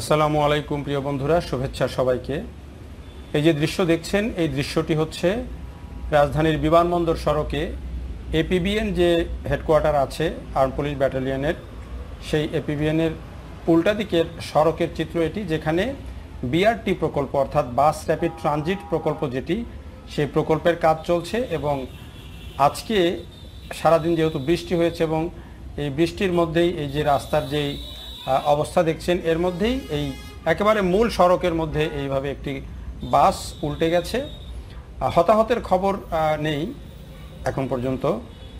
আসসালামু আলাইকুম প্রিয় বন্ধুরা শুভেচ্ছা সবাইকে এই যে দৃশ্য দেখছেন এই দৃশ্যটি হচ্ছে রাজধানীর বিমানবন্দর সড়কে এপিবিএন যে হেডকোয়ার্টার আছে আর্ম পুলিশ ব্যাটালিয়নের সেই এপিবিএনের উল্টা দিকের সড়কের চিত্র এটি যেখানে বিআরটি প্রকল্প অর্থাৎ বাস র্যাপিড ট্রানজিট প্রকল্প যেটি সেই প্রকল্পের কাজ চলছে এবং আজকে সারাদিন যেহেতু বৃষ্টি হয়েছে এবং এই বৃষ্টির মধ্যেই এই যে রাস্তার যেই অবস্থা দেখছেন এর মধ্যেই এই একেবারে মূল সড়কের মধ্যে এইভাবে একটি বাস উল্টে গেছে হতাহতের খবর নেই এখন পর্যন্ত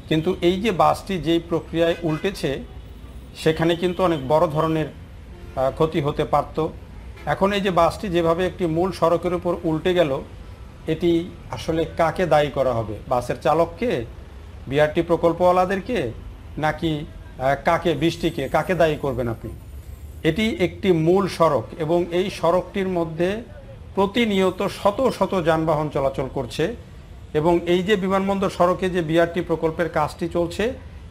কিন্তু এই যে বাসটি যেই প্রক্রিয়ায় উল্টেছে সেখানে কিন্তু অনেক বড় ধরনের ক্ষতি হতে পারত এখন এই যে বাসটি যেভাবে একটি মূল সড়কের উপর উল্টে গেল এটি আসলে কাকে দায়ী করা হবে বাসের চালককে বিআরটি প্রকল্পওয়ালাদেরকে নাকি কাকে বৃষ্টিকে কাকে দায়ী করবেন আপনি এটি একটি মূল সড়ক এবং এই সড়কটির মধ্যে প্রতিনিয়ত শত শত যানবাহন চলাচল করছে এবং এই যে বিমানবন্দর সড়কে যে বিআরটি প্রকল্পের কাজটি চলছে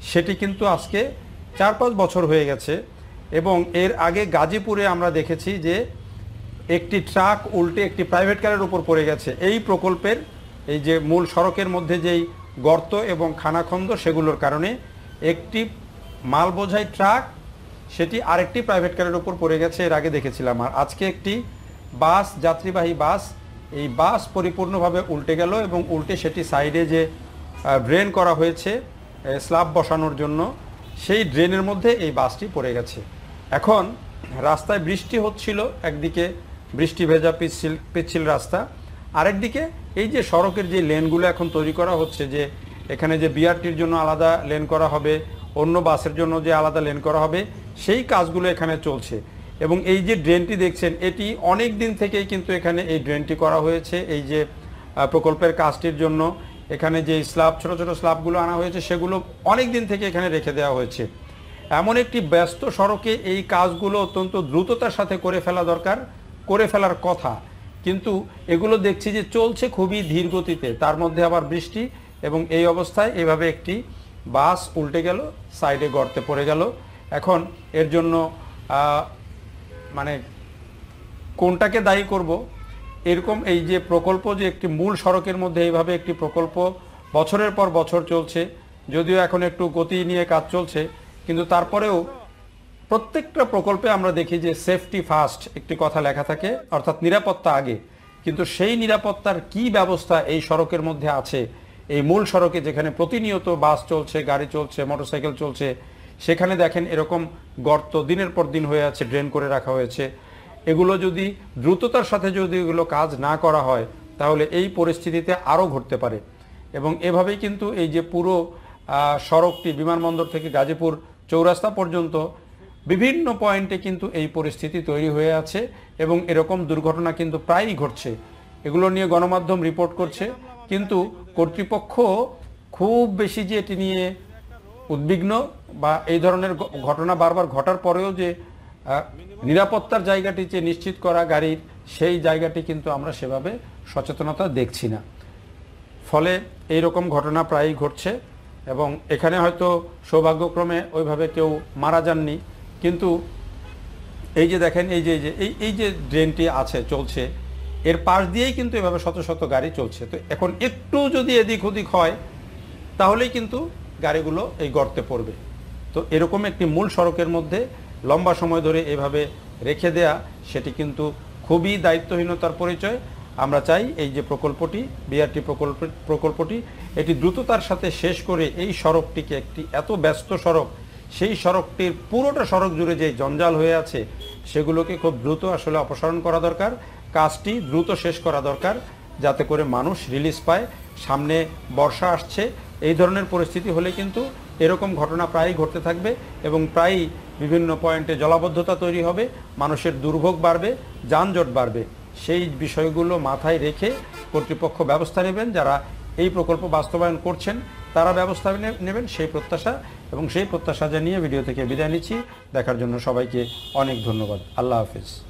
সেটি কিন্তু আজকে চার পাঁচ বছর হয়ে গেছে এবং এর আগে গাজীপুরে আমরা দেখেছি যে একটি ট্রাক উল্টে একটি প্রাইভেট কারের উপর পড়ে গেছে এই প্রকল্পের এই যে মূল সড়কের মধ্যে যেই গর্ত এবং খানাখন্দ সেগুলোর কারণে একটি মাল বোঝাই ট্রাক সেটি আরেকটি প্রাইভেট কারের উপর পড়ে গেছে এর আগে দেখেছিলাম আর আজকে একটি বাস যাত্রীবাহী বাস এই বাস পরিপূর্ণভাবে উল্টে গেল এবং উল্টে সেটি সাইডে যে ড্রেন করা হয়েছে স্ল্যাব বসানোর জন্য সেই ড্রেনের মধ্যে এই বাসটি পড়ে গেছে এখন রাস্তায় বৃষ্টি হচ্ছিল একদিকে বৃষ্টি ভেজা পিচ্ছিল পিচ্ছিল রাস্তা আরেকদিকে এই যে সড়কের যে লেনগুলো এখন তৈরি করা হচ্ছে যে এখানে যে বিআরটির জন্য আলাদা লেন করা হবে অন্য বাসের জন্য যে আলাদা লেন করা হবে সেই কাজগুলো এখানে চলছে এবং এই যে ড্রেনটি দেখছেন এটি অনেক দিন থেকেই কিন্তু এখানে এই ড্রেনটি করা হয়েছে এই যে প্রকল্পের কাজটির জন্য এখানে যে স্ল্যাব ছোট ছোট স্ল্যাবগুলো আনা হয়েছে সেগুলো অনেক দিন থেকে এখানে রেখে দেওয়া হয়েছে এমন একটি ব্যস্ত সড়কে এই কাজগুলো অত্যন্ত দ্রুততার সাথে করে ফেলা দরকার করে ফেলার কথা কিন্তু এগুলো দেখছি যে চলছে খুবই ধীর গতিতে তার মধ্যে আবার বৃষ্টি এবং এই অবস্থায় এভাবে একটি বাস উল্টে গেল সাইডে গর্তে পড়ে গেল এখন এর জন্য মানে কোনটাকে দায়ী করব এরকম এই যে প্রকল্প যে একটি মূল সড়কের মধ্যে এইভাবে একটি প্রকল্প বছরের পর বছর চলছে যদিও এখন একটু গতি নিয়ে কাজ চলছে কিন্তু তারপরেও প্রত্যেকটা প্রকল্পে আমরা দেখি যে সেফটি ফার্স্ট একটি কথা লেখা থাকে অর্থাৎ নিরাপত্তা আগে কিন্তু সেই নিরাপত্তার কি ব্যবস্থা এই সড়কের মধ্যে আছে এই মূল সড়কে যেখানে প্রতিনিয়ত বাস চলছে গাড়ি চলছে মোটরসাইকেল চলছে সেখানে দেখেন এরকম গর্ত দিনের পর দিন হয়ে আছে ড্রেন করে রাখা হয়েছে এগুলো যদি দ্রুততার সাথে যদি এগুলো কাজ না করা হয় তাহলে এই পরিস্থিতিতে আরও ঘটতে পারে এবং এভাবেই কিন্তু এই যে পুরো সড়কটি বিমানবন্দর থেকে গাজীপুর চৌরাস্তা পর্যন্ত বিভিন্ন পয়েন্টে কিন্তু এই পরিস্থিতি তৈরি হয়ে আছে এবং এরকম দুর্ঘটনা কিন্তু প্রায়ই ঘটছে এগুলো নিয়ে গণমাধ্যম রিপোর্ট করছে কিন্তু কর্তৃপক্ষ খুব বেশি যে এটি নিয়ে উদ্বিগ্ন বা এই ধরনের ঘটনা বারবার ঘটার পরেও যে নিরাপত্তার জায়গাটি যে নিশ্চিত করা গাড়ির সেই জায়গাটি কিন্তু আমরা সেভাবে সচেতনতা দেখছি না ফলে এই রকম ঘটনা প্রায়ই ঘটছে এবং এখানে হয়তো সৌভাগ্যক্রমে ওইভাবে কেউ মারা যাননি কিন্তু এই যে দেখেন এই যে এই এই যে ড্রেনটি আছে চলছে এর পাশ দিয়েই কিন্তু এভাবে শত শত গাড়ি চলছে তো এখন একটু যদি এদিক ওদিক হয় তাহলেই কিন্তু গাড়িগুলো এই গর্তে পড়বে তো এরকম একটি মূল সড়কের মধ্যে লম্বা সময় ধরে এভাবে রেখে দেয়া সেটি কিন্তু খুবই দায়িত্বহীনতার পরিচয় আমরা চাই এই যে প্রকল্পটি বিআরটি প্রকল্প প্রকল্পটি এটি দ্রুততার সাথে শেষ করে এই সড়কটিকে একটি এত ব্যস্ত সড়ক সেই সড়কটির পুরোটা সড়ক জুড়ে যে জঞ্জাল হয়ে আছে সেগুলোকে খুব দ্রুত আসলে অপসারণ করা দরকার কাজটি দ্রুত শেষ করা দরকার যাতে করে মানুষ রিলিজ পায় সামনে বর্ষা আসছে এই ধরনের পরিস্থিতি হলে কিন্তু এরকম ঘটনা প্রায়ই ঘটতে থাকবে এবং প্রায়ই বিভিন্ন পয়েন্টে জলাবদ্ধতা তৈরি হবে মানুষের দুর্ভোগ বাড়বে যানজট বাড়বে সেই বিষয়গুলো মাথায় রেখে কর্তৃপক্ষ ব্যবস্থা নেবেন যারা এই প্রকল্প বাস্তবায়ন করছেন তারা ব্যবস্থা নেবেন সেই প্রত্যাশা এবং সেই প্রত্যাশা জানিয়ে ভিডিও থেকে বিদায় নিচ্ছি দেখার জন্য সবাইকে অনেক ধন্যবাদ আল্লাহ হাফিজ